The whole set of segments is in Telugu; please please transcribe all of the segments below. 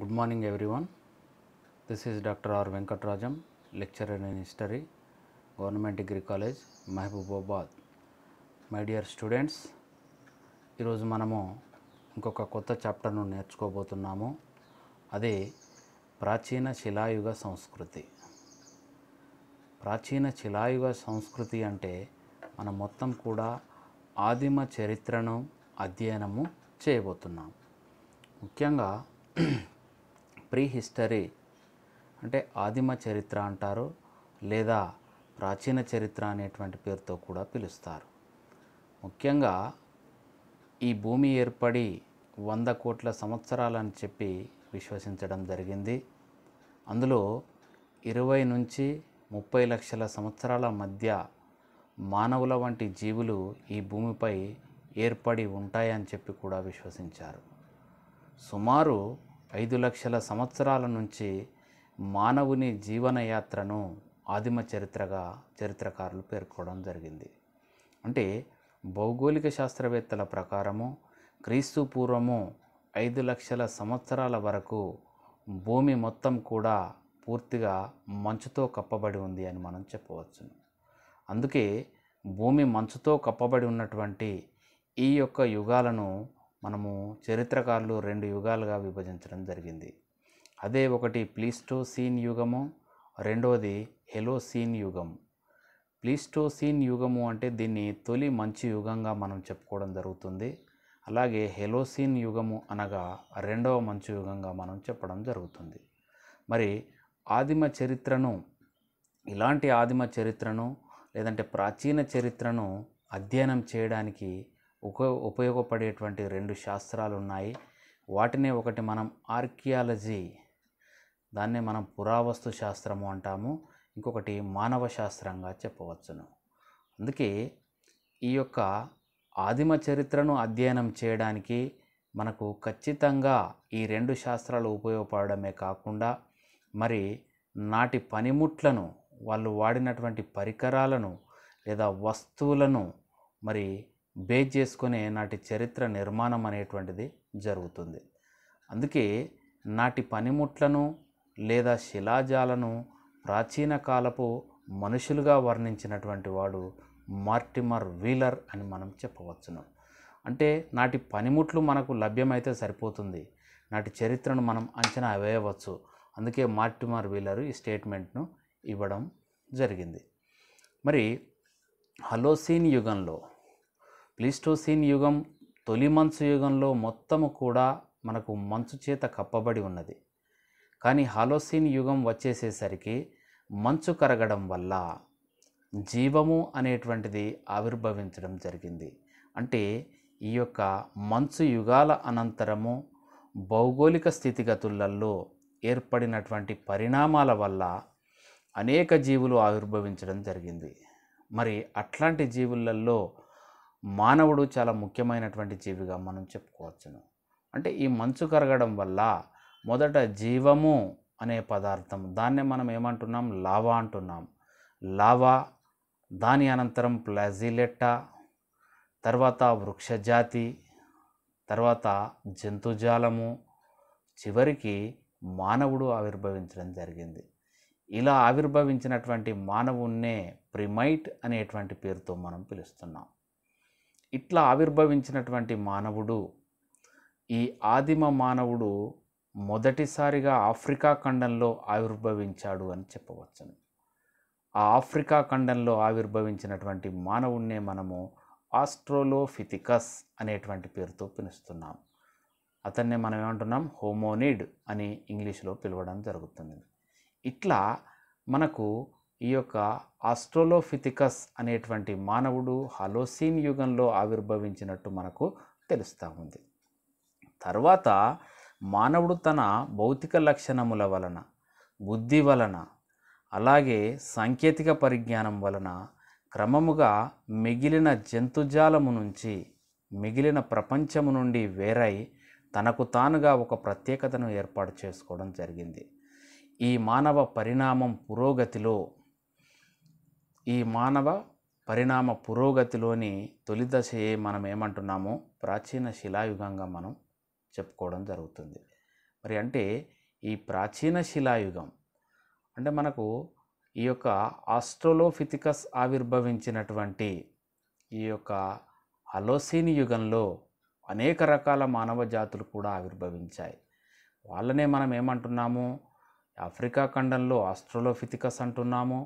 good morning everyone this is doctor R Venkatarajam lecturer in history government degree college Mahabubabad my dear students ఈరోజు మనము ఇంకొక కొత్త చాప్టర్ను నేర్చుకోబోతున్నాము అదే ప్రాచీన శిలాయుగ సంస్కృతి ప్రాచీన శిలాయుగ సంస్కృతి అంటే మనం మొత్తం కూడా ఆదిమ చరిత్రను అధ్యయనము చేయబోతున్నాం ముఖ్యంగా ప్రీ హిస్టరీ అంటే ఆదిమ చరిత్ర అంటారు లేదా ప్రాచీన చరిత్ర అనేటువంటి పేరుతో కూడా పిలుస్తారు ముఖ్యంగా ఈ భూమి ఏర్పడి వంద కోట్ల సంవత్సరాలని చెప్పి విశ్వసించడం జరిగింది అందులో ఇరవై నుంచి ముప్పై లక్షల సంవత్సరాల మధ్య మానవుల వంటి జీవులు ఈ భూమిపై ఏర్పడి ఉంటాయని చెప్పి కూడా విశ్వసించారు సుమారు ఐదు లక్షల సంవత్సరాల నుంచి మానవుని జీవనయాత్రను ఆదిమ చరిత్రగా చరిత్రకారులు పేర్కోవడం జరిగింది అంటే భౌగోళిక శాస్త్రవేత్తల ప్రకారము క్రీస్తు పూర్వము ఐదు లక్షల సంవత్సరాల వరకు భూమి మొత్తం కూడా పూర్తిగా మంచుతో కప్పబడి ఉంది అని మనం చెప్పవచ్చు అందుకే భూమి మంచుతో కప్పబడి ఉన్నటువంటి ఈ యొక్క యుగాలను మనము చరిత్రకారులు రెండు యుగాలుగా విభజించడం జరిగింది అదే ఒకటి ప్లీస్టోసీన్ యుగము రెండవది హెలోసీన్ యుగం ప్లీస్టోసీన్ యుగము అంటే దీన్ని తొలి మంచి యుగంగా మనం చెప్పుకోవడం జరుగుతుంది అలాగే హెలోసీన్ యుగము అనగా రెండవ మంచు యుగంగా మనం చెప్పడం జరుగుతుంది మరి ఆదిమ చరిత్రను ఇలాంటి ఆదిమ చరిత్రను లేదంటే ప్రాచీన చరిత్రను అధ్యయనం చేయడానికి ఉప ఉపయోగపడేటువంటి రెండు శాస్త్రాలు ఉన్నాయి వాటినే ఒకటి మనం ఆర్కియాలజీ దాన్నే మనం పురావస్తు శాస్త్రము అంటాము ఇంకొకటి మానవ శాస్త్రంగా చెప్పవచ్చును అందుకే ఈ యొక్క ఆదిమ చరిత్రను అధ్యయనం చేయడానికి మనకు ఖచ్చితంగా ఈ రెండు శాస్త్రాలు ఉపయోగపడమే కాకుండా మరి నాటి పనిముట్లను వాళ్ళు వాడినటువంటి పరికరాలను లేదా వస్తువులను మరి బేస్ చేసుకునే నాటి చరిత్ర నిర్మాణం అనేటువంటిది జరుగుతుంది అందుకే నాటి పనిముట్లను లేదా శిలాజాలను ప్రాచీన కాలపు మనుషులుగా వర్ణించినటువంటి వాడు మార్టిమర్ వీలర్ అని మనం చెప్పవచ్చును అంటే నాటి పనిముట్లు మనకు లభ్యమైతే సరిపోతుంది నాటి చరిత్రను మనం అంచనా వేయవచ్చు అందుకే మార్టిమార్ వీలర్ ఈ స్టేట్మెంట్ను ఇవ్వడం జరిగింది మరి హలోసీన్ యుగంలో ప్లీస్టోసీన్ యుగం తొలి మంచు యుగంలో మొత్తము కూడా మనకు మంచు చేత కప్పబడి ఉన్నది కానీ హాలోసీన్ యుగం వచ్చేసేసరికి మంచు కరగడం వల్ల జీవము అనేటువంటిది ఆవిర్భవించడం జరిగింది అంటే ఈ యొక్క మంచు యుగాల అనంతరము భౌగోళిక స్థితిగతులలో ఏర్పడినటువంటి పరిణామాల వల్ల అనేక జీవులు ఆవిర్భవించడం జరిగింది మరి అట్లాంటి జీవులలో మానవుడు చాలా ముఖ్యమైనటువంటి జీవిగా మనం చెప్పుకోవచ్చును అంటే ఈ మంచు కరగడం వల్ల మొదట జీవము అనే పదార్థం దాన్నే మనం ఏమంటున్నాం లావా అంటున్నాం లావా దాని అనంతరం ప్లాజిలెట్ట తర్వాత వృక్షజాతి తర్వాత జంతుజాలము చివరికి మానవుడు ఆవిర్భవించడం జరిగింది ఇలా ఆవిర్భవించినటువంటి మానవున్నే ప్రిమైట్ అనేటువంటి పేరుతో మనం పిలుస్తున్నాం ఇట్లా ఆవిర్భవించినటువంటి మానవుడు ఈ ఆదిమ మానవుడు మొదటిసారిగా ఆఫ్రికా ఖండంలో ఆవిర్భవించాడు అని చెప్పవచ్చును ఆ ఆఫ్రికా ఖండంలో ఆవిర్భవించినటువంటి మానవుణ్ణే మనము ఆస్ట్రోలోఫిథికస్ అనేటువంటి పేరుతో పిలుస్తున్నాం అతన్ని మనం ఏమంటున్నాం హోమోనిడ్ అని ఇంగ్లీష్లో పిలవడం జరుగుతుంది ఇట్లా మనకు ఈ యొక్క ఆస్ట్రోలోఫిథికస్ అనేటువంటి మానవుడు హలోసీన్ యుగంలో ఆవిర్భవించినట్టు మనకు తెలుస్తూ ఉంది తర్వాత మానవుడు తన భౌతిక లక్షణముల వలన బుద్ధి వలన అలాగే సాంకేతిక పరిజ్ఞానం వలన క్రమముగా మిగిలిన జంతుజాలము నుంచి మిగిలిన ప్రపంచము నుండి వేరై తనకు తానుగా ఒక ప్రత్యేకతను ఏర్పాటు చేసుకోవడం జరిగింది ఈ మానవ పరిణామం పురోగతిలో ఈ మానవ పరిణామ పురోగతిలోని తొలి దశయే మనం ఏమంటున్నామో ప్రాచీన శిలాయుగంగా మనం చెప్పుకోవడం జరుగుతుంది మరి అంటే ఈ ప్రాచీన శిలాయుగం అంటే మనకు ఈ యొక్క ఆస్ట్రోలోఫితికస్ ఆవిర్భవించినటువంటి ఈ యొక్క అలోసీని యుగంలో అనేక రకాల మానవ జాతులు కూడా ఆవిర్భవించాయి వాళ్ళనే మనం ఏమంటున్నాము ఆఫ్రికా ఖండంలో ఆస్ట్రోలోఫితికస్ అంటున్నాము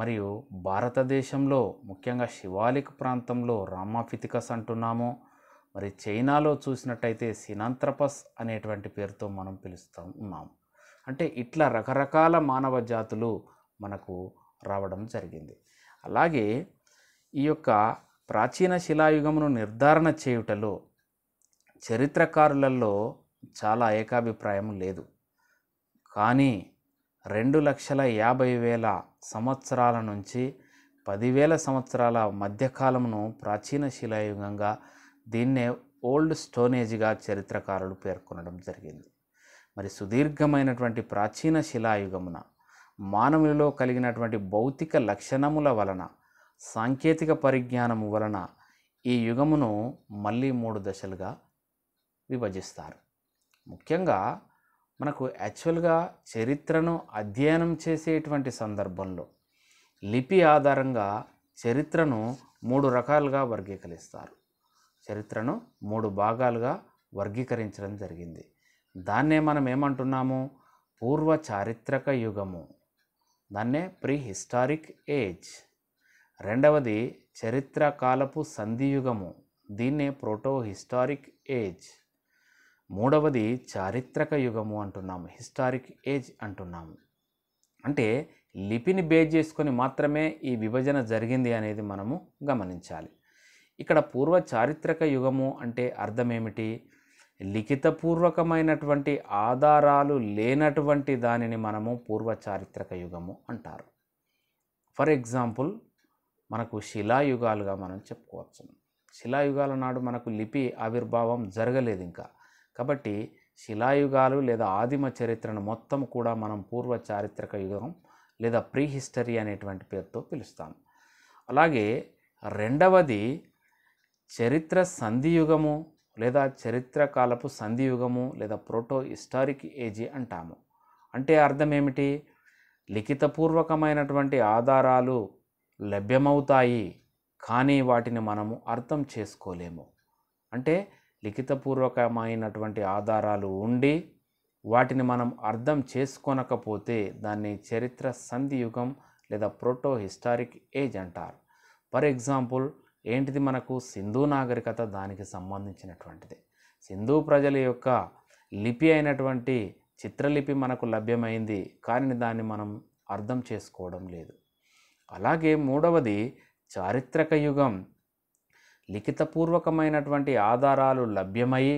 మరియు భారతదేశంలో ముఖ్యంగా శివాలిక్ ప్రాంతంలో రామాఫితికస్ అంటున్నాము మరి చైనాలో చూసినట్టయితే సినాంత్రపస్ అనేటువంటి పేరుతో మనం పిలుస్తూ ఉన్నాం అంటే ఇట్లా రకరకాల మానవ జాతులు మనకు రావడం జరిగింది అలాగే ఈ యొక్క ప్రాచీన శిలాయుగమును నిర్ధారణ చేయుటలో చరిత్రకారులలో చాలా ఏకాభిప్రాయం లేదు కానీ రెండు లక్షల యాభై వేల సంవత్సరాల నుంచి పదివేల సంవత్సరాల మధ్యకాలమును ప్రాచీన శిలాయుగంగా దీన్నే ఓల్డ్ స్టోనేజ్గా చరిత్రకారులు పేర్కొనడం జరిగింది మరి సుదీర్ఘమైనటువంటి ప్రాచీన శిలాయుగమున మానవులలో కలిగినటువంటి భౌతిక లక్షణముల వలన సాంకేతిక పరిజ్ఞానము వలన ఈ యుగమును మళ్ళీ మూడు దశలుగా విభజిస్తారు ముఖ్యంగా మనకు యాక్చువల్గా చరిత్రను అధ్యయనం చేసేటువంటి సందర్భంలో లిపి ఆధారంగా చరిత్రను మూడు రకాలుగా వర్గీకరిస్తారు చరిత్రను మూడు భాగాలుగా వర్గీకరించడం జరిగింది దాన్నే మనం ఏమంటున్నాము పూర్వ చారిత్రక యుగము దాన్నే ప్రీ హిస్టారిక్ ఏజ్ రెండవది చరిత్రకాలపు సంధియుగము దీన్నే ప్రోటో హిస్టారిక్ ఏజ్ మూడవది చారిత్రక యుగము అంటున్నాము హిస్టారిక్ ఏజ్ అంటున్నాము అంటే లిపిని బేజ్ చేసుకొని మాత్రమే ఈ విభజన జరిగింది అనేది మనము గమనించాలి ఇక్కడ పూర్వ చారిత్రక యుగము అంటే అర్థం ఏమిటి లిఖితపూర్వకమైనటువంటి ఆధారాలు లేనటువంటి దానిని మనము పూర్వ చారిత్రక యుగము అంటారు ఫర్ ఎగ్జాంపుల్ మనకు శిలాయుగాలుగా మనం చెప్పుకోవచ్చు శిలాయుగాల నాడు మనకు లిపి ఆవిర్భావం జరగలేదు ఇంకా కాబట్టి శిలాయుగాలు లేదా ఆదిమ చరిత్రను మొత్తం కూడా మనం పూర్వ చారిత్రక యుగం లేదా ప్రీ హిస్టరీ అనేటువంటి పేరుతో పిలుస్తాం అలాగే రెండవది చరిత్ర సంధియుగము లేదా చరిత్రకాలపు సంధియుగము లేదా ప్రోటో హిస్టారిక్ ఏజీ అంటాము అంటే అర్థం ఏమిటి లిఖితపూర్వకమైనటువంటి ఆధారాలు లభ్యమవుతాయి కానీ వాటిని మనము అర్థం చేసుకోలేము అంటే లిఖితపూర్వకమైనటువంటి ఆధారాలు ఉండి వాటిని మనం అర్థం చేసుకొనకపోతే దాన్ని చరిత్ర సంధియుగం లేదా ప్రోటో హిస్టారిక్ ఏజ్ అంటారు ఫర్ ఎగ్జాంపుల్ ఏంటిది మనకు సింధు నాగరికత దానికి సంబంధించినటువంటిది సింధు ప్రజల యొక్క లిపి అయినటువంటి చిత్రలిపి మనకు లభ్యమైంది కానీ దాన్ని మనం అర్థం చేసుకోవడం లేదు అలాగే మూడవది చారిత్రక యుగం లిఖితపూర్వకమైనటువంటి ఆధారాలు లభ్యమయ్యి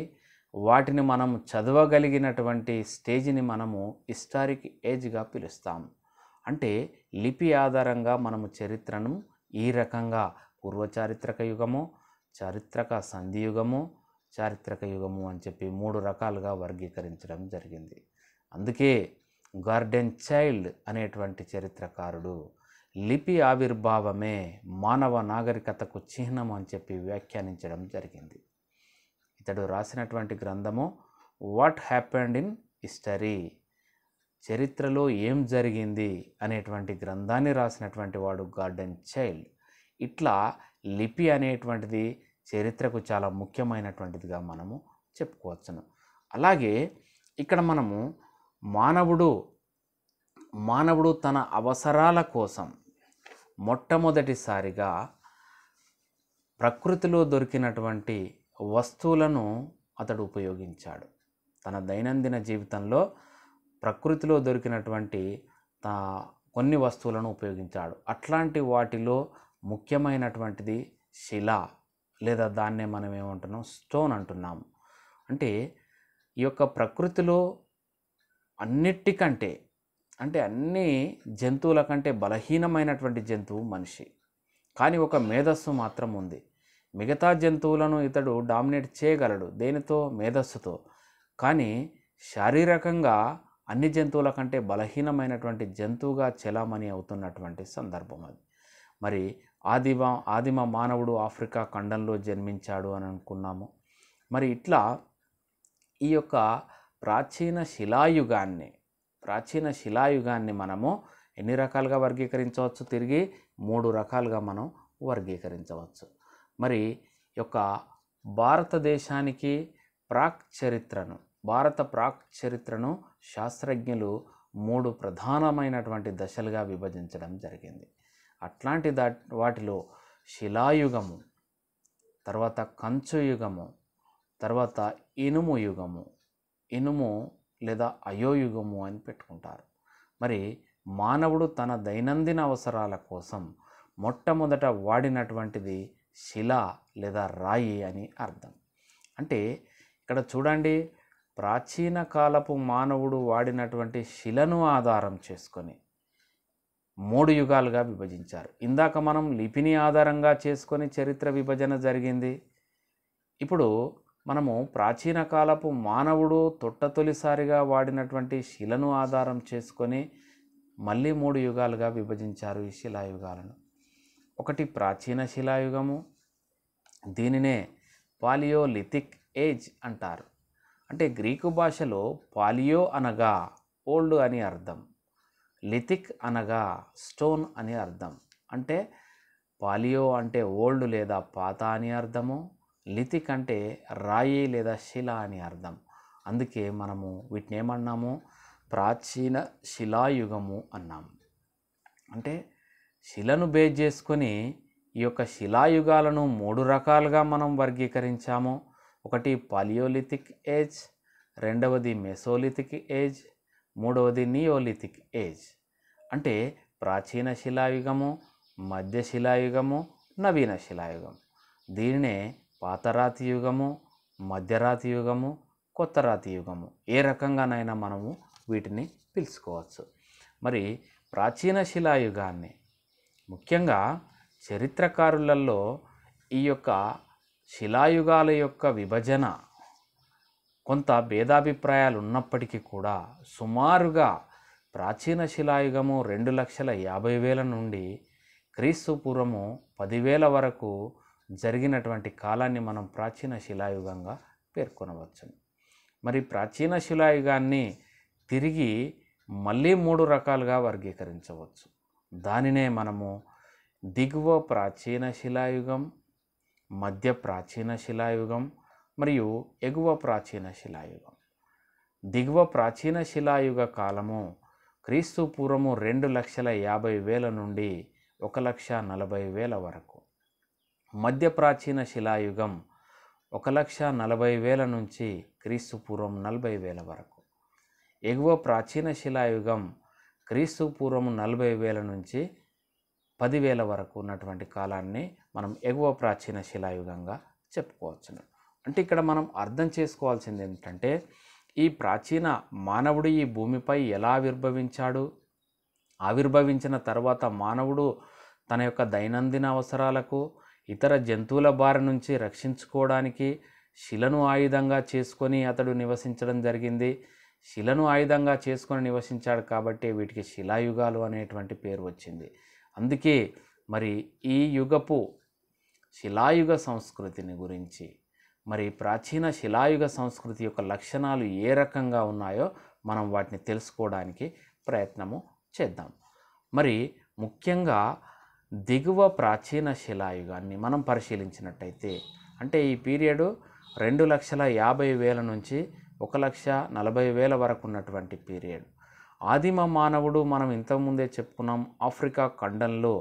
వాటిని మనం చదవగలిగినటువంటి స్టేజ్ని మనము హిస్టారిక్ ఏజ్గా పిలుస్తాం అంటే లిపి ఆధారంగా మనము చరిత్రను ఈ రకంగా పూర్వచారిత్రక యుగము చారిత్రక సంధియుగము చారిత్రక యుగము అని చెప్పి మూడు రకాలుగా వర్గీకరించడం జరిగింది అందుకే గార్డెన్ చైల్డ్ అనేటువంటి చరిత్రకారుడు లిపి ఆవిర్భావమే మానవ నాగరికతకు చిహ్నం అని చెప్పి వ్యాఖ్యానించడం జరిగింది ఇతడు రాసినటువంటి గ్రంథము వాట్ హ్యాపెండ్ ఇన్ హిస్టరీ చరిత్రలో ఏం జరిగింది అనేటువంటి గ్రంథాన్ని రాసినటువంటి వాడు గార్డెన్ చైల్డ్ ఇట్లా లిపి అనేటువంటిది చరిత్రకు చాలా ముఖ్యమైనటువంటిదిగా మనము చెప్పుకోవచ్చును అలాగే ఇక్కడ మనము మానవుడు మానవుడు తన అవసరాల కోసం మొట్టమొదటిసారిగా ప్రకృతిలో దొరికినటువంటి వస్తువులను అతడు ఉపయోగించాడు తన దైనందిన జీవితంలో ప్రకృతిలో దొరికినటువంటి కొన్ని వస్తువులను ఉపయోగించాడు అట్లాంటి వాటిలో ముఖ్యమైనటువంటిది శిల లేదా దాన్నే మనం ఏమంటున్నాం స్టోన్ అంటున్నాము అంటే ఈ యొక్క ప్రకృతిలో అన్నిటికంటే అంటే అన్ని జంతువుల కంటే బలహీనమైనటువంటి జంతువు మనిషి కానీ ఒక మేధస్సు మాత్రం ఉంది మిగతా జంతువులను ఇతడు డామినేట్ చేయగలడు దేనితో మేధస్సుతో కానీ శారీరకంగా అన్ని జంతువుల కంటే బలహీనమైనటువంటి జంతువుగా చెలామణి అవుతున్నటువంటి సందర్భం అది మరి ఆదిమ ఆదిమ మానవుడు ఆఫ్రికా ఖండంలో జన్మించాడు అని అనుకున్నాము మరి ఇట్లా ఈ యొక్క ప్రాచీన శిలాయుగాన్ని ప్రాచీన శిలాయుగాన్ని మనము ఎన్ని రకాలుగా వర్గీకరించవచ్చు తిరిగి మూడు రకాలుగా మనం వర్గీకరించవచ్చు మరి యొక్క భారతదేశానికి ప్రాక్ చరిత్రను భారత ప్రాక్ చరిత్రను శాస్త్రజ్ఞులు మూడు ప్రధానమైనటువంటి దశలుగా విభజించడం జరిగింది అట్లాంటి దా వాటిలో శిలాయుగము తర్వాత కంచు యుగము తర్వాత ఇనుము యుగము ఇనుము లేదా అయోయుగము అని పెట్టుకుంటారు మరి మానవుడు తన దైనందిన అవసరాల కోసం మొట్టమొదట వాడినటువంటిది శిల లేదా రాయి అని అర్థం అంటే ఇక్కడ చూడండి ప్రాచీన కాలపు మానవుడు వాడినటువంటి శిలను ఆధారం చేసుకొని మూడు యుగాలుగా విభజించారు ఇందాక మనం లిపిని ఆధారంగా చేసుకొని చరిత్ర విభజన జరిగింది ఇప్పుడు మనము ప్రాచీన కాలపు మానవుడు తొట్ట తొలిసారిగా వాడినటువంటి శిలను ఆధారం చేసుకొని మళ్ళీ మూడు యుగాలుగా విభజించారు ఈ శిలాయుగాలను ఒకటి ప్రాచీన శిలాయుగము దీనినే పాలియోలిథిక్ ఏజ్ అంటారు అంటే గ్రీకు భాషలో పాలియో అనగా ఓల్డ్ అని అర్థం లిథిక్ అనగా స్టోన్ అని అర్థం అంటే పాలియో అంటే ఓల్డ్ లేదా పాత అని అర్థము లితిక్ అంటే రాయి లేదా శిల అని అర్థం అందుకే మనము వీటిని ఏమన్నాము ప్రాచీన శిలాయుగము అన్నాం అంటే శిలను బేస్ చేసుకొని ఈ యొక్క శిలాయుగాలను మూడు రకాలుగా మనం వర్గీకరించాము ఒకటి పాలియోలిథిక్ ఏజ్ రెండవది మెసోలిథిక్ ఏజ్ మూడవది నియోలిథిక్ ఏజ్ అంటే ప్రాచీన శిలాయుగము మధ్య శిలాయుగము నవీన శిలాయుగం దీనినే పాతరాతి యుగము మధ్యరాతి యుగము కొత్త రాతి యుగము ఏ రకంగానైనా మనము వీటిని పిలుచుకోవచ్చు మరి ప్రాచీన శిలాయుగాన్ని ముఖ్యంగా చరిత్రకారులలో ఈ యొక్క శిలాయుగాల యొక్క విభజన కొంత భేదాభిప్రాయాలు ఉన్నప్పటికీ కూడా సుమారుగా ప్రాచీన శిలాయుగము రెండు లక్షల యాభై వేల నుండి క్రీస్తు పూర్వము పదివేల వరకు జరిగినటువంటి కాలాన్ని మనం ప్రాచీన శిలాయుగంగా పేర్కొనవచ్చు మరి ప్రాచీన శిలాయుగాన్ని తిరిగి మళ్ళీ మూడు రకాలుగా వర్గీకరించవచ్చు దానినే మనము దిగువ ప్రాచీన శిలాయుగం మధ్య ప్రాచీన శిలాయుగం మరియు ఎగువ ప్రాచీన శిలాయుగం దిగువ ప్రాచీన శిలాయుగ కాలము క్రీస్తు పూర్వము రెండు లక్షల యాభై వేల నుండి ఒక లక్ష నలభై వేల వరకు మధ్య ప్రాచీన శిలాయుగం ఒక లక్ష నలభై వేల నుంచి క్రీస్తు పూర్వం నలభై వేల వరకు ఎగువ ప్రాచీన శిలాయుగం క్రీస్తు పూర్వం నలభై వేల నుంచి పదివేల వరకు ఉన్నటువంటి కాలాన్ని మనం ఎగువ ప్రాచీన శిలాయుగంగా చెప్పుకోవచ్చు అంటే ఇక్కడ మనం అర్థం చేసుకోవాల్సింది ఏంటంటే ఈ ప్రాచీన మానవుడు ఈ భూమిపై ఎలా ఆవిర్భవించాడు ఆవిర్భవించిన తర్వాత మానవుడు తన యొక్క దైనందిన అవసరాలకు ఇతర జంతువుల బారి నుంచి రక్షించుకోవడానికి శిలను ఆయుధంగా చేసుకొని అతడు నివసించడం జరిగింది శిలను ఆయుధంగా చేసుకొని నివసించాడు కాబట్టి వీటికి శిలాయుగాలు అనేటువంటి పేరు వచ్చింది అందుకే మరి ఈ యుగపు శిలాయుగ సంస్కృతిని గురించి మరి ప్రాచీన శిలాయుగ సంస్కృతి యొక్క లక్షణాలు ఏ రకంగా ఉన్నాయో మనం వాటిని తెలుసుకోవడానికి ప్రయత్నము చేద్దాం మరి ముఖ్యంగా దిగువ ప్రాచీన శిలాయుగాన్ని మనం పరిశీలించినట్టయితే అంటే ఈ పీరియడ్ రెండు లక్షల యాభై వేల నుంచి ఒక లక్ష నలభై వేల వరకు ఉన్నటువంటి పీరియడ్ ఆదిమ మానవుడు మనం ఇంతకుముందే చెప్పుకున్నాం ఆఫ్రికా ఖండంలో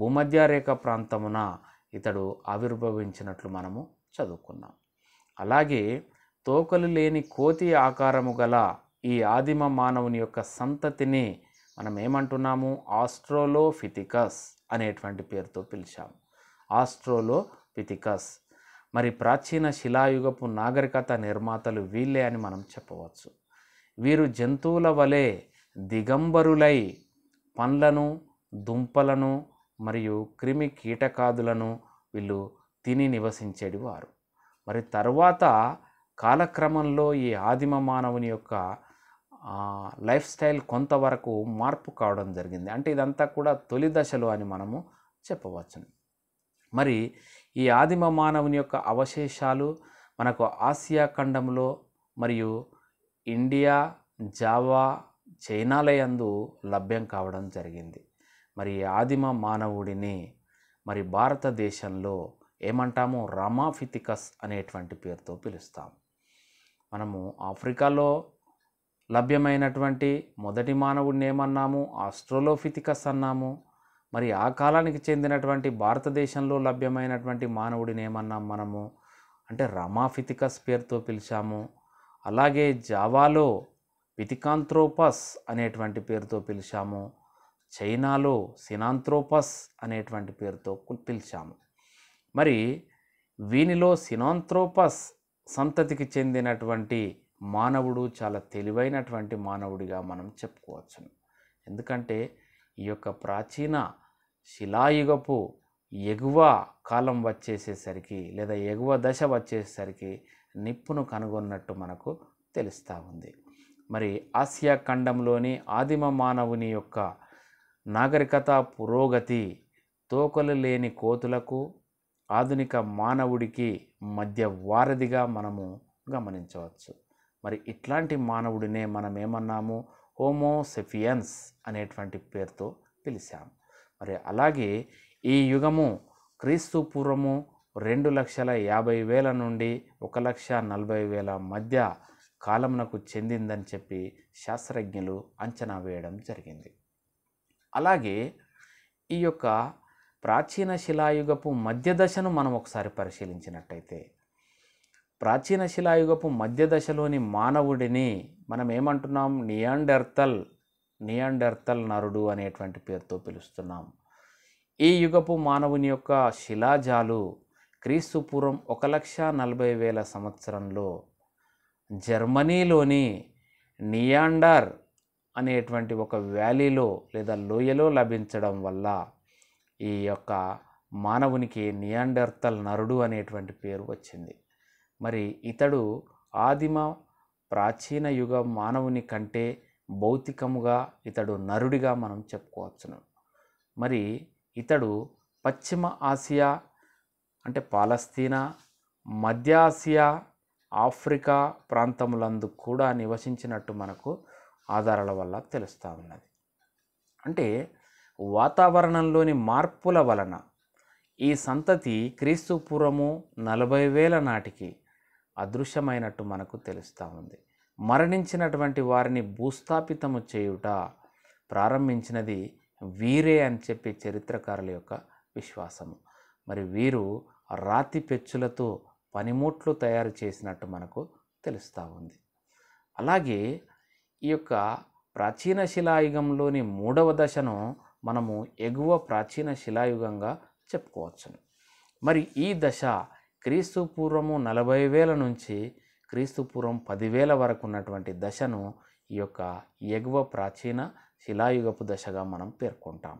భూమధ్యరేఖ ప్రాంతమున ఇతడు ఆవిర్భవించినట్లు మనము చదువుకున్నాం అలాగే తోకలు లేని కోతి ఆకారము గల ఈ ఆదిమ మానవుని యొక్క సంతతిని మనం ఏమంటున్నాము ఆస్ట్రోలోఫిథికస్ అనేటువంటి పేరుతో పిలిచాం ఆస్ట్రోలో పితికస్ మరి ప్రాచీన శిలాయుగపు నాగరికత నిర్మాతలు వీళ్ళే అని మనం చెప్పవచ్చు వీరు జంతువుల వలె దిగంబరులై పండ్లను దుంపలను మరియు క్రిమి కీటకాదులను వీళ్ళు తిని నివసించేటివారు మరి తర్వాత కాలక్రమంలో ఈ ఆదిమ మానవుని యొక్క లైఫ్ స్టైల్ కొంతవరకు మార్పు కావడం జరిగింది అంటే ఇదంతా కూడా తొలి దశలు అని మనము చెప్పవచ్చు మరి ఈ ఆదిమ మానవుని యొక్క అవశేషాలు మనకు ఆసియా ఖండంలో మరియు ఇండియా జావా చైనాలయందు లభ్యం కావడం జరిగింది మరి ఆదిమ మానవుడిని మరి భారతదేశంలో ఏమంటాము రామాఫితికస్ అనేటువంటి పేరుతో పిలుస్తాం మనము ఆఫ్రికాలో లభ్యమైనటువంటి మొదటి మానవుడిని ఏమన్నాము ఆస్ట్రోలోఫితికస్ అన్నాము మరి ఆ కాలానికి చెందినటువంటి భారతదేశంలో లభ్యమైనటువంటి మానవుడిని ఏమన్నాం మనము అంటే రమాఫితికస్ పేరుతో పిలిచాము అలాగే జావాలో పితికాంత్రోపస్ అనేటువంటి పేరుతో పిలిచాము చైనాలో సినాంత్రోపస్ అనేటువంటి పేరుతో పిలిచాము మరి వీనిలో సినాంత్రోపస్ సంతతికి చెందినటువంటి మానవుడు చాలా తెలివైనటువంటి మానవుడిగా మనం చెప్పుకోవచ్చు ఎందుకంటే ఈ యొక్క ప్రాచీన శిలాయుగపు ఎగువ కాలం వచ్చేసేసరికి లేదా ఎగువ దశ వచ్చేసరికి నిప్పును కనుగొన్నట్టు మనకు తెలుస్తూ ఉంది మరి ఆసియా ఖండంలోని ఆదిమ మానవుని యొక్క నాగరికత పురోగతి తోకలు లేని కోతులకు ఆధునిక మానవుడికి మధ్య వారధిగా మనము గమనించవచ్చు మరి ఇట్లాంటి మానవుడినే మనం ఏమన్నాము హోమోసెఫియన్స్ అనేటువంటి పేరుతో పిలిచాము మరి అలాగే ఈ యుగము క్రీస్తు పూర్వము రెండు లక్షల యాభై వేల నుండి ఒక లక్ష నలభై వేల మధ్య కాలమునకు చెందిందని చెప్పి శాస్త్రజ్ఞులు అంచనా వేయడం జరిగింది అలాగే ఈ యొక్క ప్రాచీన శిలాయుగపు మధ్య దశను మనం ఒకసారి పరిశీలించినట్టయితే ప్రాచీన శిలాయుగపు మధ్య దశలోని మానవుడిని మనం ఏమంటున్నాం నియాండర్తల్ నియాండర్తల్ నరుడు అనేటువంటి పేరుతో పిలుస్తున్నాం ఈ యుగపు మానవుని యొక్క శిలాజాలు క్రీస్తుపూర్వం ఒక లక్ష నలభై వేల సంవత్సరంలో జర్మనీలోని నియాండర్ అనేటువంటి ఒక వ్యాలీలో లేదా లోయలో లభించడం వల్ల ఈ యొక్క మానవునికి నియాండర్తల్ నరుడు అనేటువంటి పేరు వచ్చింది మరి ఇతడు ఆదిమ ప్రాచీన యుగ మానవుని కంటే భౌతికముగా ఇతడు నరుడిగా మనం చెప్పుకోవచ్చును మరి ఇతడు పశ్చిమ ఆసియా అంటే పాలస్తీనా మధ్య ఆసియా ఆఫ్రికా ప్రాంతములందు కూడా నివసించినట్టు మనకు ఆధారాల వల్ల తెలుస్తూ ఉన్నది అంటే వాతావరణంలోని మార్పుల వలన ఈ సంతతి క్రీస్తుపూర్వము నలభై వేల నాటికి అదృశ్యమైనట్టు మనకు తెలుస్తూ ఉంది మరణించినటువంటి వారిని భూస్థాపితము చేయుట ప్రారంభించినది వీరే అని చెప్పి చరిత్రకారుల యొక్క విశ్వాసము మరి వీరు రాతి పెచ్చులతో పనిముట్లు తయారు చేసినట్టు మనకు తెలుస్తూ ఉంది అలాగే ఈ యొక్క ప్రాచీన శిలాయుగంలోని మూడవ దశను మనము ఎగువ ప్రాచీన శిలాయుగంగా చెప్పుకోవచ్చును మరి ఈ దశ క్రీస్తు పూర్వము నలభై వేల నుంచి క్రీస్తు పూర్వం పదివేల వరకు ఉన్నటువంటి దశను ఈ యొక్క ఎగువ ప్రాచీన శిలాయుగపు దశగా మనం పేర్కొంటాం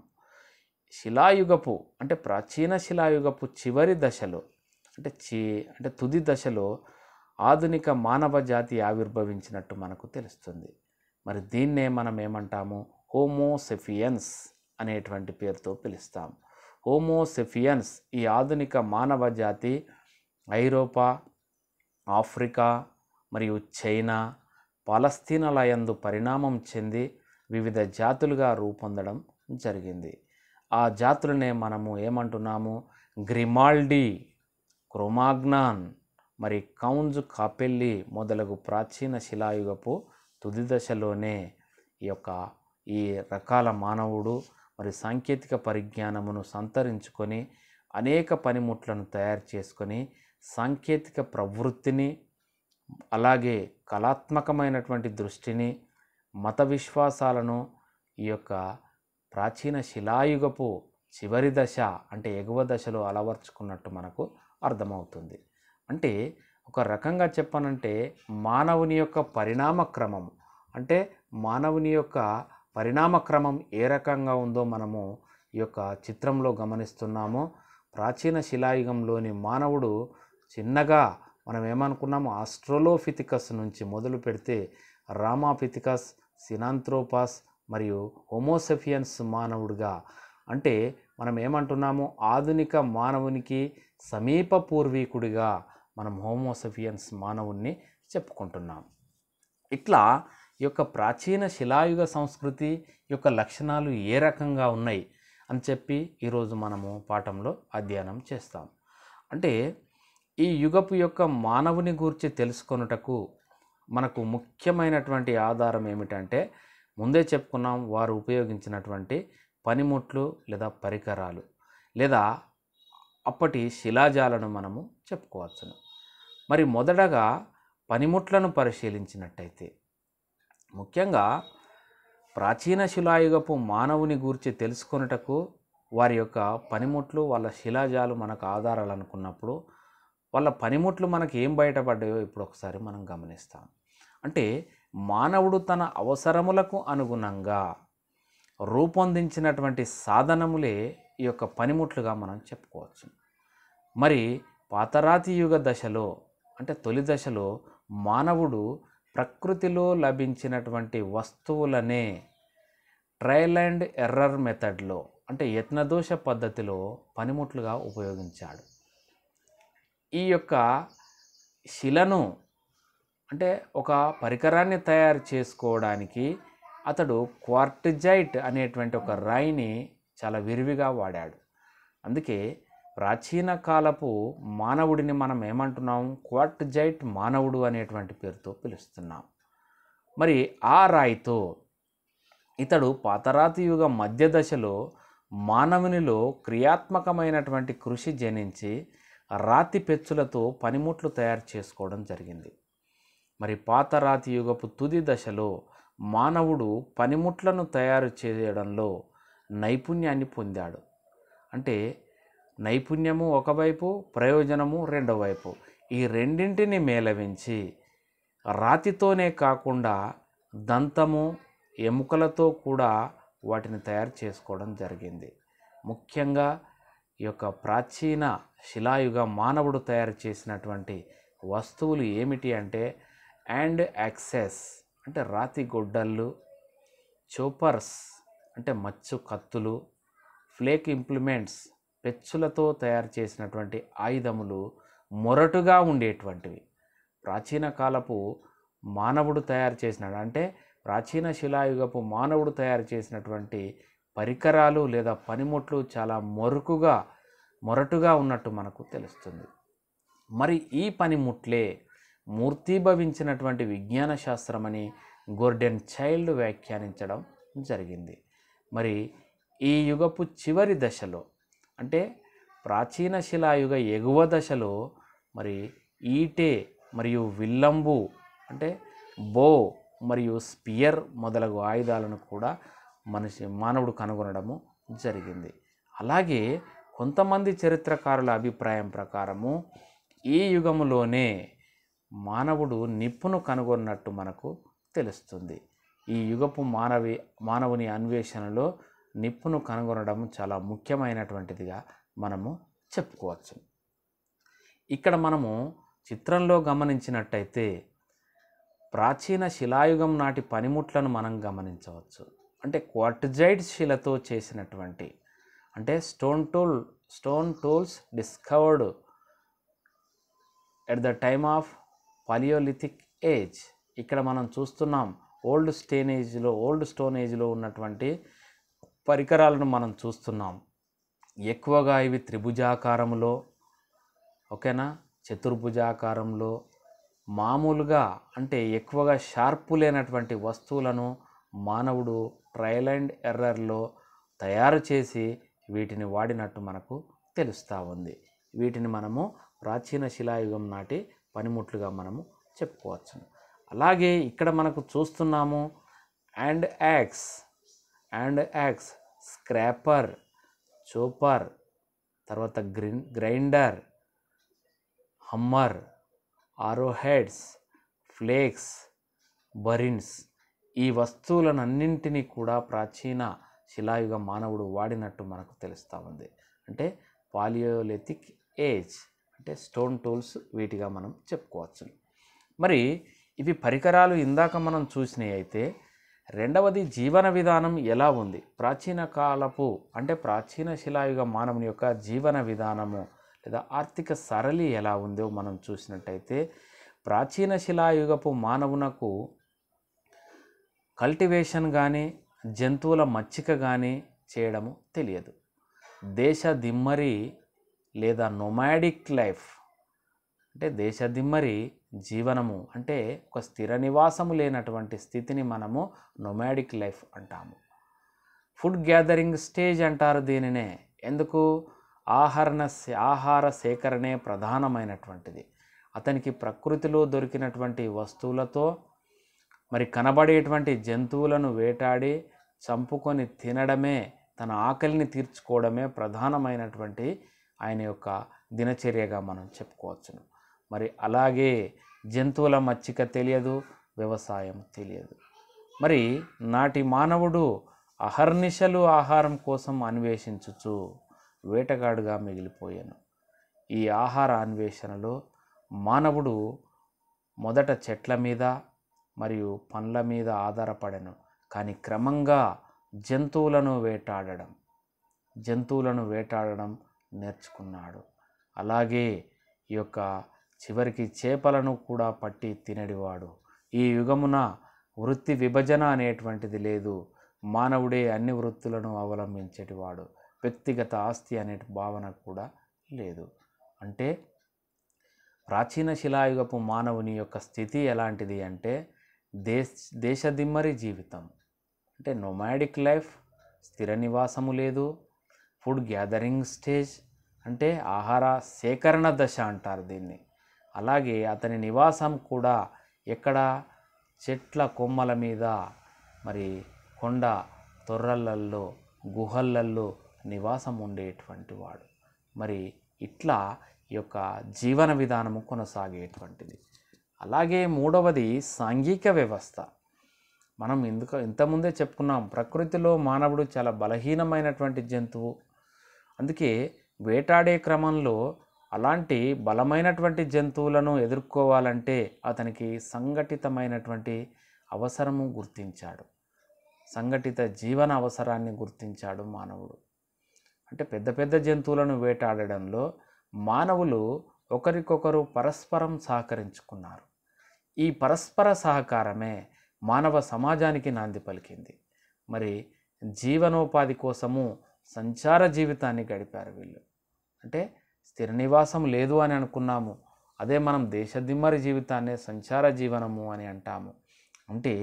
శిలాయుగపు అంటే ప్రాచీన శిలాయుగపు చివరి దశలో అంటే చి అంటే తుది దశలో ఆధునిక మానవ జాతి ఆవిర్భవించినట్టు మనకు తెలుస్తుంది మరి దీన్నే మనం ఏమంటాము హోమోసెఫియన్స్ అనేటువంటి పేరుతో పిలుస్తాం హోమోసెఫియన్స్ ఈ ఆధునిక మానవ జాతి ఐరోపా ఆఫ్రికా మరియు చైనా యందు పరిణామం చెంది వివిధ జాతులుగా రూపొందడం జరిగింది ఆ జాతులనే మనము ఏమంటున్నాము గ్రిమాల్డీ క్రోమాగ్నాన్ మరి కౌంజ్ కాపెల్లి మొదలగు ప్రాచీన శిలాయుగపు తుది దశలోనే ఈ యొక్క ఈ రకాల మానవుడు మరి సాంకేతిక పరిజ్ఞానమును సంతరించుకొని అనేక పనిముట్లను తయారు చేసుకొని సాంకేతిక ప్రవృత్తిని అలాగే కళాత్మకమైనటువంటి దృష్టిని మత విశ్వాసాలను ఈ యొక్క ప్రాచీన శిలాయుగపు చివరి దశ అంటే ఎగువ దశలో అలవర్చుకున్నట్టు మనకు అర్థమవుతుంది అంటే ఒక రకంగా చెప్పనంటే మానవుని యొక్క పరిణామ క్రమం అంటే మానవుని యొక్క పరిణామ క్రమం ఏ రకంగా ఉందో మనము ఈ యొక్క చిత్రంలో గమనిస్తున్నామో ప్రాచీన శిలాయుగంలోని మానవుడు చిన్నగా మనం ఏమనుకున్నాము ఆస్ట్రోలోఫితికస్ నుంచి మొదలు పెడితే రామాఫితికస్ సినాంత్రోపాస్ మరియు హోమోసెఫియన్స్ మానవుడిగా అంటే మనం ఏమంటున్నాము ఆధునిక మానవునికి సమీప పూర్వీకుడిగా మనం హోమోసెఫియన్స్ మానవుణ్ణి చెప్పుకుంటున్నాం ఇట్లా ఈ యొక్క ప్రాచీన శిలాయుగ సంస్కృతి యొక్క లక్షణాలు ఏ రకంగా ఉన్నాయి అని చెప్పి ఈరోజు మనము పాఠంలో అధ్యయనం చేస్తాం అంటే ఈ యుగపు యొక్క మానవుని గూర్చి తెలుసుకొనుటకు మనకు ముఖ్యమైనటువంటి ఆధారం ఏమిటంటే ముందే చెప్పుకున్నాం వారు ఉపయోగించినటువంటి పనిముట్లు లేదా పరికరాలు లేదా అప్పటి శిలాజాలను మనము చెప్పుకోవచ్చును మరి మొదటగా పనిముట్లను పరిశీలించినట్టయితే ముఖ్యంగా ప్రాచీన శిలాయుగపు మానవుని గూర్చి తెలుసుకొనుటకు వారి యొక్క పనిముట్లు వాళ్ళ శిలాజాలు మనకు ఆధారాలు అనుకున్నప్పుడు వాళ్ళ పనిముట్లు మనకి ఏం బయటపడ్డాయో ఇప్పుడు ఒకసారి మనం గమనిస్తాం అంటే మానవుడు తన అవసరములకు అనుగుణంగా రూపొందించినటువంటి సాధనములే ఈ యొక్క పనిముట్లుగా మనం చెప్పుకోవచ్చు మరి పాతరాతి యుగ దశలో అంటే తొలి దశలో మానవుడు ప్రకృతిలో లభించినటువంటి వస్తువులనే ట్రయల్ అండ్ ఎర్రర్ మెథడ్లో అంటే యత్నదోష పద్ధతిలో పనిముట్లుగా ఉపయోగించాడు ఈ యొక్క శిలను అంటే ఒక పరికరాన్ని తయారు చేసుకోవడానికి అతడు క్వార్టజైట్ అనేటువంటి ఒక రాయిని చాలా విరివిగా వాడాడు అందుకే ప్రాచీన కాలపు మానవుడిని మనం ఏమంటున్నాం క్వార్టజైట్ మానవుడు అనేటువంటి పేరుతో పిలుస్తున్నాం మరి ఆ రాయితో ఇతడు పాతరాతి యుగ మధ్య దశలో మానవునిలో క్రియాత్మకమైనటువంటి కృషి జనించి రాతి పెచ్చులతో పనిముట్లు తయారు చేసుకోవడం జరిగింది మరి పాత రాతి యుగపు తుది దశలో మానవుడు పనిముట్లను తయారు చేయడంలో నైపుణ్యాన్ని పొందాడు అంటే నైపుణ్యము ఒకవైపు ప్రయోజనము రెండో వైపు ఈ రెండింటిని మేళవించి రాతితోనే కాకుండా దంతము ఎముకలతో కూడా వాటిని తయారు చేసుకోవడం జరిగింది ముఖ్యంగా ఈ యొక్క ప్రాచీన శిలాయుగ మానవుడు తయారు చేసినటువంటి వస్తువులు ఏమిటి అంటే అండ్ యాక్సెస్ అంటే రాతి గొడ్డళ్ళు చోపర్స్ అంటే మచ్చు కత్తులు ఫ్లేక్ ఇంప్లిమెంట్స్ పెచ్చులతో తయారు చేసినటువంటి ఆయుధములు మొరటుగా ఉండేటువంటివి ప్రాచీన కాలపు మానవుడు తయారు చేసినాడు అంటే ప్రాచీన శిలాయుగపు మానవుడు తయారు చేసినటువంటి పరికరాలు లేదా పనిముట్లు చాలా మొరుకుగా మొరటుగా ఉన్నట్టు మనకు తెలుస్తుంది మరి ఈ పనిముట్లే మూర్తీభవించినటువంటి విజ్ఞాన శాస్త్రమని గోర్డెన్ చైల్డ్ వ్యాఖ్యానించడం జరిగింది మరి ఈ యుగపు చివరి దశలో అంటే ప్రాచీన శిలాయుగ ఎగువ దశలో మరి ఈటే మరియు విల్లంబు అంటే బో మరియు స్పియర్ మొదలగు ఆయుధాలను కూడా మనిషి మానవుడు కనుగొనడము జరిగింది అలాగే కొంతమంది చరిత్రకారుల అభిప్రాయం ప్రకారము ఈ యుగములోనే మానవుడు నిప్పును కనుగొన్నట్టు మనకు తెలుస్తుంది ఈ యుగపు మానవి మానవుని అన్వేషణలో నిప్పును కనుగొనడం చాలా ముఖ్యమైనటువంటిదిగా మనము చెప్పుకోవచ్చు ఇక్కడ మనము చిత్రంలో గమనించినట్టయితే ప్రాచీన శిలాయుగం నాటి పనిముట్లను మనం గమనించవచ్చు అంటే క్వార్ట్జైట్ శిలతో చేసినటువంటి అంటే stone tool stone tools discovered at the time of paleolithic age ఇక్కడ మనం చూస్తున్నాం ఓల్డ్ స్టేన్ ఏజ్లో ఓల్డ్ స్టోన్ ఏజ్లో ఉన్నటువంటి పరికరాలను మనం చూస్తున్నాం ఎక్కువగా ఇవి త్రిభుజాకారంలో ఓకేనా చతుర్భుజాకారంలో మామూలుగా అంటే ఎక్కువగా షార్పు లేనటువంటి వస్తువులను మానవుడు ట్రయల్ అండ్ ఎర్రర్లో తయారు చేసి వీటిని వాడినట్టు మనకు తెలుస్తూ ఉంది వీటిని మనము ప్రాచీన శిలాయుగం నాటి పనిముట్లుగా మనము చెప్పుకోవచ్చు అలాగే ఇక్కడ మనకు చూస్తున్నాము and axe and axe scraper chopper తర్వాత grin grinder hammer arrow heads flakes burins ఈ వస్తువులనన్నింటినీ కూడా ప్రాచీన శిలాయుగ మానవుడు వాడినట్టు మనకు తెలుస్తూ ఉంది అంటే పాలియోలిథిక్ ఏజ్ అంటే స్టోన్ టూల్స్ వీటిగా మనం చెప్పుకోవచ్చు మరి ఇవి పరికరాలు ఇందాక మనం చూసినవి అయితే రెండవది జీవన విధానం ఎలా ఉంది ప్రాచీన కాలపు అంటే ప్రాచీన శిలాయుగ మానవుని యొక్క జీవన విధానము లేదా ఆర్థిక సరళి ఎలా ఉందో మనం చూసినట్టయితే ప్రాచీన శిలాయుగపు మానవునకు కల్టివేషన్ కానీ జంతువుల మచ్చిక కానీ చేయడము తెలియదు దేశ దిమ్మరి లేదా నొమాడిక్ లైఫ్ అంటే దేశ దిమ్మరి జీవనము అంటే ఒక స్థిర నివాసము లేనటువంటి స్థితిని మనము నొమాడిక్ లైఫ్ అంటాము ఫుడ్ గ్యాదరింగ్ స్టేజ్ అంటారు దీనినే ఎందుకు ఆహరణ ఆహార సేకరణే ప్రధానమైనటువంటిది అతనికి ప్రకృతిలో దొరికినటువంటి వస్తువులతో మరి కనబడేటువంటి జంతువులను వేటాడి చంపుకొని తినడమే తన ఆకలిని తీర్చుకోవడమే ప్రధానమైనటువంటి ఆయన యొక్క దినచర్యగా మనం చెప్పుకోవచ్చును మరి అలాగే జంతువుల మచ్చిక తెలియదు వ్యవసాయం తెలియదు మరి నాటి మానవుడు అహర్నిశలు ఆహారం కోసం అన్వేషించుచు వేటగాడుగా మిగిలిపోయాను ఈ ఆహార అన్వేషణలో మానవుడు మొదట చెట్ల మీద మరియు పండ్ల మీద ఆధారపడను కానీ క్రమంగా జంతువులను వేటాడడం జంతువులను వేటాడడం నేర్చుకున్నాడు అలాగే ఈ యొక్క చివరికి చేపలను కూడా పట్టి తినడివాడు ఈ యుగమున వృత్తి విభజన అనేటువంటిది లేదు మానవుడే అన్ని వృత్తులను అవలంబించేటివాడు వ్యక్తిగత ఆస్తి అనే భావన కూడా లేదు అంటే ప్రాచీన శిలాయుగపు మానవుని యొక్క స్థితి ఎలాంటిది అంటే దేశ దేశదిమ్మరి జీవితం అంటే నొమాడిక్ లైఫ్ స్థిర నివాసము లేదు ఫుడ్ గ్యాదరింగ్ స్టేజ్ అంటే ఆహార సేకరణ దశ అంటారు దీన్ని అలాగే అతని నివాసం కూడా ఎక్కడ చెట్ల కొమ్మల మీద మరి కొండ తొర్రలల్లో గుహలల్లో నివాసం ఉండేటువంటి వాడు మరి ఇట్లా ఈ యొక్క జీవన విధానము కొనసాగేటువంటిది అలాగే మూడవది సాంఘిక వ్యవస్థ మనం ఎందుకు ఇంతకుముందే చెప్పుకున్నాం ప్రకృతిలో మానవుడు చాలా బలహీనమైనటువంటి జంతువు అందుకే వేటాడే క్రమంలో అలాంటి బలమైనటువంటి జంతువులను ఎదుర్కోవాలంటే అతనికి సంఘటితమైనటువంటి అవసరము గుర్తించాడు సంఘటిత జీవన అవసరాన్ని గుర్తించాడు మానవుడు అంటే పెద్ద పెద్ద జంతువులను వేటాడడంలో మానవులు ఒకరికొకరు పరస్పరం సహకరించుకున్నారు ఈ పరస్పర సహకారమే మానవ సమాజానికి నాంది పలికింది మరి జీవనోపాధి కోసము సంచార జీవితాన్ని గడిపారు వీళ్ళు అంటే స్థిర నివాసం లేదు అని అనుకున్నాము అదే మనం దేశదిమ్మరి జీవితాన్నే సంచార జీవనము అని అంటాము అంటే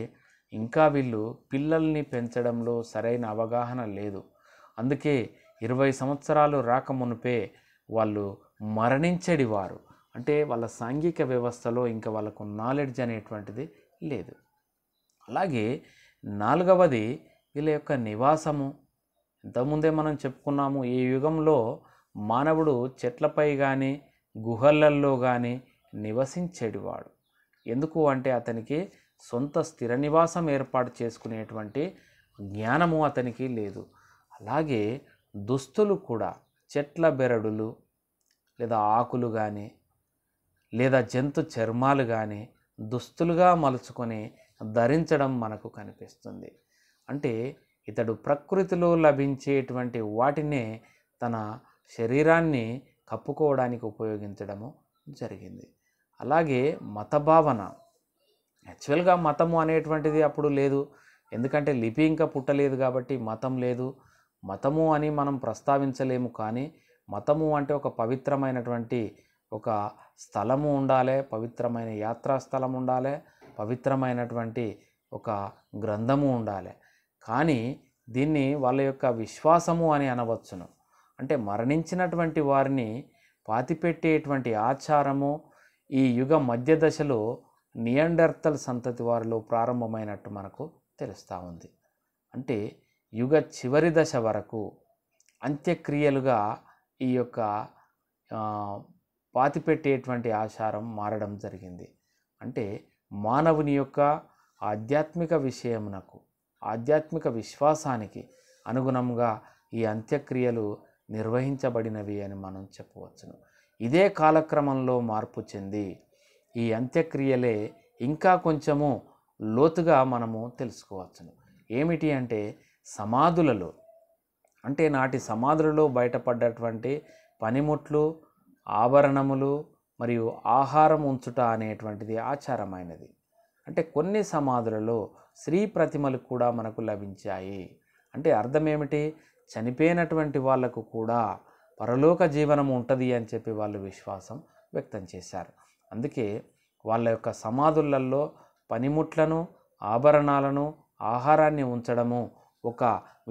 ఇంకా వీళ్ళు పిల్లల్ని పెంచడంలో సరైన అవగాహన లేదు అందుకే ఇరవై సంవత్సరాలు రాకమునుపే వాళ్ళు మరణించడి అంటే వాళ్ళ సాంఘిక వ్యవస్థలో ఇంకా వాళ్ళకు నాలెడ్జ్ అనేటువంటిది లేదు అలాగే నాలుగవది వీళ్ళ యొక్క నివాసము ఇంతకుముందే మనం చెప్పుకున్నాము ఈ యుగంలో మానవుడు చెట్లపై కానీ గుహలల్లో కానీ నివసించేటివాడు ఎందుకు అంటే అతనికి సొంత స్థిర నివాసం ఏర్పాటు చేసుకునేటువంటి జ్ఞానము అతనికి లేదు అలాగే దుస్తులు కూడా చెట్ల బెరడులు లేదా ఆకులు కానీ లేదా జంతు చర్మాలు కానీ దుస్తులుగా మలుచుకొని ధరించడం మనకు కనిపిస్తుంది అంటే ఇతడు ప్రకృతిలో లభించేటువంటి వాటినే తన శరీరాన్ని కప్పుకోవడానికి ఉపయోగించడము జరిగింది అలాగే మత భావన యాక్చువల్గా మతము అనేటువంటిది అప్పుడు లేదు ఎందుకంటే లిపి ఇంకా పుట్టలేదు కాబట్టి మతం లేదు మతము అని మనం ప్రస్తావించలేము కానీ మతము అంటే ఒక పవిత్రమైనటువంటి ఒక స్థలము ఉండాలి పవిత్రమైన యాత్రా స్థలం ఉండాలి పవిత్రమైనటువంటి ఒక గ్రంథము ఉండాలి కానీ దీన్ని వాళ్ళ యొక్క విశ్వాసము అని అనవచ్చును అంటే మరణించినటువంటి వారిని పాతిపెట్టేటువంటి ఆచారము ఈ యుగ మధ్య దశలో నియండర్తల్ సంతతి వారిలో ప్రారంభమైనట్టు మనకు తెలుస్తూ ఉంది అంటే యుగ చివరి దశ వరకు అంత్యక్రియలుగా ఈ యొక్క పాతిపెట్టేటువంటి ఆచారం మారడం జరిగింది అంటే మానవుని యొక్క ఆధ్యాత్మిక విషయమునకు ఆధ్యాత్మిక విశ్వాసానికి అనుగుణంగా ఈ అంత్యక్రియలు నిర్వహించబడినవి అని మనం చెప్పవచ్చును ఇదే కాలక్రమంలో మార్పు చెంది ఈ అంత్యక్రియలే ఇంకా కొంచెము లోతుగా మనము తెలుసుకోవచ్చును ఏమిటి అంటే సమాధులలో అంటే నాటి సమాధులలో బయటపడ్డటువంటి పనిముట్లు ఆభరణములు మరియు ఆహారం ఉంచుట అనేటువంటిది ఆచారమైనది అంటే కొన్ని సమాధులలో స్త్రీ ప్రతిమలు కూడా మనకు లభించాయి అంటే అర్థం ఏమిటి చనిపోయినటువంటి వాళ్లకు కూడా పరలోక జీవనం ఉంటుంది అని చెప్పి వాళ్ళు విశ్వాసం వ్యక్తం చేశారు అందుకే వాళ్ళ యొక్క సమాధులలో పనిముట్లను ఆభరణాలను ఆహారాన్ని ఉంచడము ఒక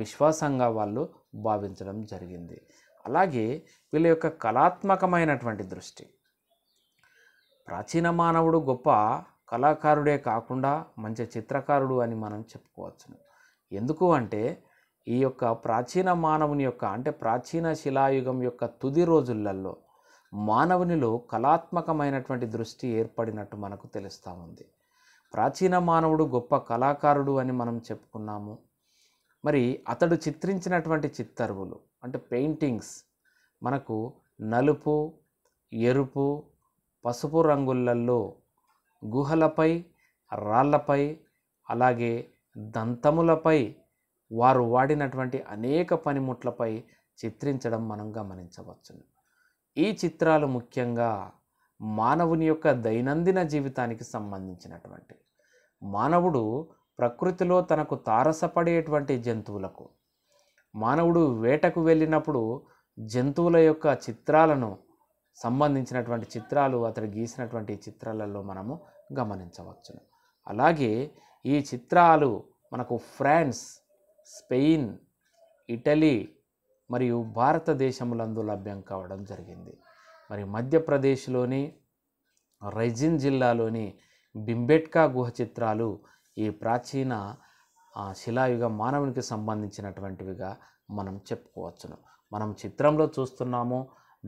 విశ్వాసంగా వాళ్ళు భావించడం జరిగింది అలాగే వీళ్ళ యొక్క కళాత్మకమైనటువంటి దృష్టి ప్రాచీన మానవుడు గొప్ప కళాకారుడే కాకుండా మంచి చిత్రకారుడు అని మనం చెప్పుకోవచ్చును ఎందుకు అంటే ఈ యొక్క ప్రాచీన మానవుని యొక్క అంటే ప్రాచీన శిలాయుగం యొక్క తుది రోజులలో మానవునిలో కళాత్మకమైనటువంటి దృష్టి ఏర్పడినట్టు మనకు తెలుస్తూ ఉంది ప్రాచీన మానవుడు గొప్ప కళాకారుడు అని మనం చెప్పుకున్నాము మరి అతడు చిత్రించినటువంటి చిత్తరువులు అంటే పెయింటింగ్స్ మనకు నలుపు ఎరుపు పసుపు రంగులలో గుహలపై రాళ్ళపై అలాగే దంతములపై వారు వాడినటువంటి అనేక పనిముట్లపై చిత్రించడం మనం గమనించవచ్చును ఈ చిత్రాలు ముఖ్యంగా మానవుని యొక్క దైనందిన జీవితానికి సంబంధించినటువంటి మానవుడు ప్రకృతిలో తనకు తారసపడేటువంటి జంతువులకు మానవుడు వేటకు వెళ్ళినప్పుడు జంతువుల యొక్క చిత్రాలను సంబంధించినటువంటి చిత్రాలు అతడు గీసినటువంటి చిత్రాలలో మనము గమనించవచ్చును అలాగే ఈ చిత్రాలు మనకు ఫ్రాన్స్ స్పెయిన్ ఇటలీ మరియు భారతదేశములందు లభ్యం కావడం జరిగింది మరి మధ్యప్రదేశ్లోని రైజిన్ జిల్లాలోని బింబెట్కా గుహ చిత్రాలు ఈ ప్రాచీన ఆ శిలాయుగ మానవునికి సంబంధించినటువంటివిగా మనం చెప్పుకోవచ్చును మనం చిత్రంలో చూస్తున్నాము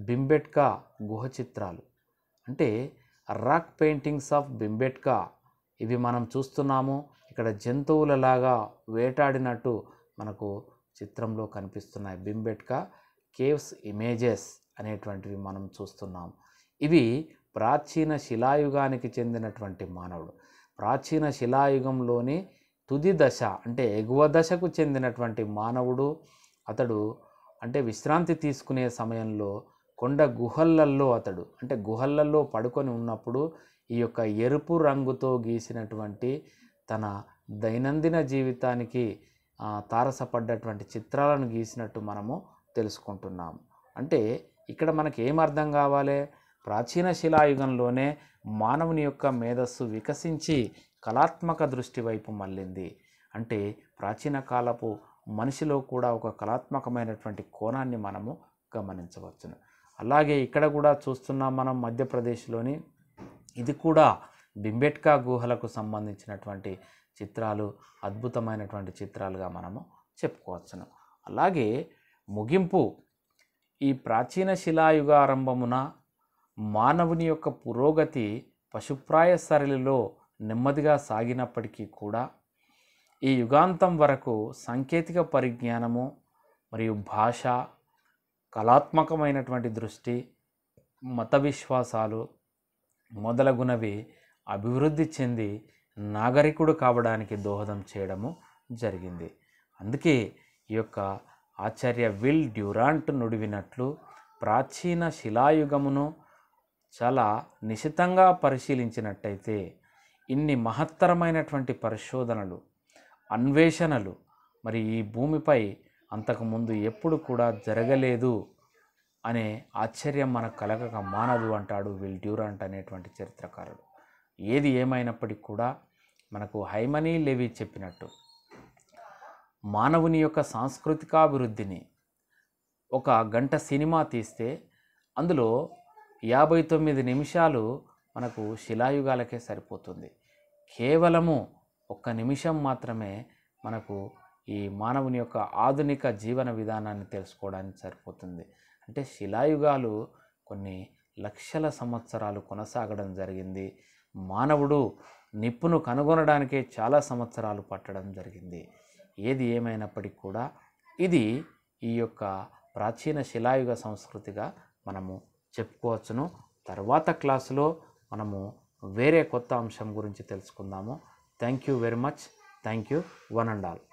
బింబెట్కా గుహ చిత్రాలు అంటే రాక్ పెయింటింగ్స్ ఆఫ్ బింబెట్కా ఇవి మనం చూస్తున్నాము ఇక్కడ జంతువులలాగా వేటాడినట్టు మనకు చిత్రంలో కనిపిస్తున్నాయి బింబెట్కా కేవ్స్ ఇమేజెస్ అనేటువంటివి మనం చూస్తున్నాము ఇవి ప్రాచీన శిలాయుగానికి చెందినటువంటి మానవుడు ప్రాచీన శిలాయుగంలోని తుది దశ అంటే ఎగువ దశకు చెందినటువంటి మానవుడు అతడు అంటే విశ్రాంతి తీసుకునే సమయంలో కొండ గుహల్లల్లో అతడు అంటే గుహల్లల్లో పడుకొని ఉన్నప్పుడు ఈ యొక్క ఎరుపు రంగుతో గీసినటువంటి తన దైనందిన జీవితానికి తారసపడ్డటువంటి చిత్రాలను గీసినట్టు మనము తెలుసుకుంటున్నాం అంటే ఇక్కడ మనకి ఏం అర్థం కావాలి ప్రాచీన శిలాయుగంలోనే మానవుని యొక్క మేధస్సు వికసించి కళాత్మక దృష్టి వైపు మళ్ళింది అంటే ప్రాచీన కాలపు మనిషిలో కూడా ఒక కళాత్మకమైనటువంటి కోణాన్ని మనము గమనించవచ్చును అలాగే ఇక్కడ కూడా చూస్తున్నాం మనం మధ్యప్రదేశ్లోని ఇది కూడా బింబెట్కా గుహలకు సంబంధించినటువంటి చిత్రాలు అద్భుతమైనటువంటి చిత్రాలుగా మనము చెప్పుకోవచ్చును అలాగే ముగింపు ఈ ప్రాచీన శిలాయుగారంభమున మానవుని యొక్క పురోగతి పశుప్రాయ సరళిలో నెమ్మదిగా సాగినప్పటికీ కూడా ఈ యుగాంతం వరకు సాంకేతిక పరిజ్ఞానము మరియు భాష కళాత్మకమైనటువంటి దృష్టి మత విశ్వాసాలు మొదలగునవి అభివృద్ధి చెంది నాగరికుడు కావడానికి దోహదం చేయడము జరిగింది అందుకే ఈ యొక్క ఆచార్య విల్ డ్యూరాంట్ నుడివినట్లు ప్రాచీన శిలాయుగమును చాలా నిశితంగా పరిశీలించినట్టయితే ఇన్ని మహత్తరమైనటువంటి పరిశోధనలు అన్వేషణలు మరి ఈ భూమిపై అంతకుముందు ఎప్పుడు కూడా జరగలేదు అనే ఆశ్చర్యం మనకు కలగక మానదు అంటాడు విల్ డ్యూరంట్ అనేటువంటి చరిత్రకారుడు ఏది ఏమైనప్పటికీ కూడా మనకు హైమనీ లెవి చెప్పినట్టు మానవుని యొక్క సాంస్కృతికాభివృద్ధిని ఒక గంట సినిమా తీస్తే అందులో యాభై తొమ్మిది నిమిషాలు మనకు శిలాయుగాలకే సరిపోతుంది కేవలము ఒక్క నిమిషం మాత్రమే మనకు ఈ మానవుని యొక్క ఆధునిక జీవన విధానాన్ని తెలుసుకోవడానికి సరిపోతుంది అంటే శిలాయుగాలు కొన్ని లక్షల సంవత్సరాలు కొనసాగడం జరిగింది మానవుడు నిప్పును కనుగొనడానికే చాలా సంవత్సరాలు పట్టడం జరిగింది ఏది ఏమైనప్పటికీ కూడా ఇది ఈ యొక్క ప్రాచీన శిలాయుగ సంస్కృతిగా మనము చెప్పుకోవచ్చును తర్వాత క్లాసులో మనము వేరే కొత్త అంశం గురించి తెలుసుకుందాము thank you very much thank you one and all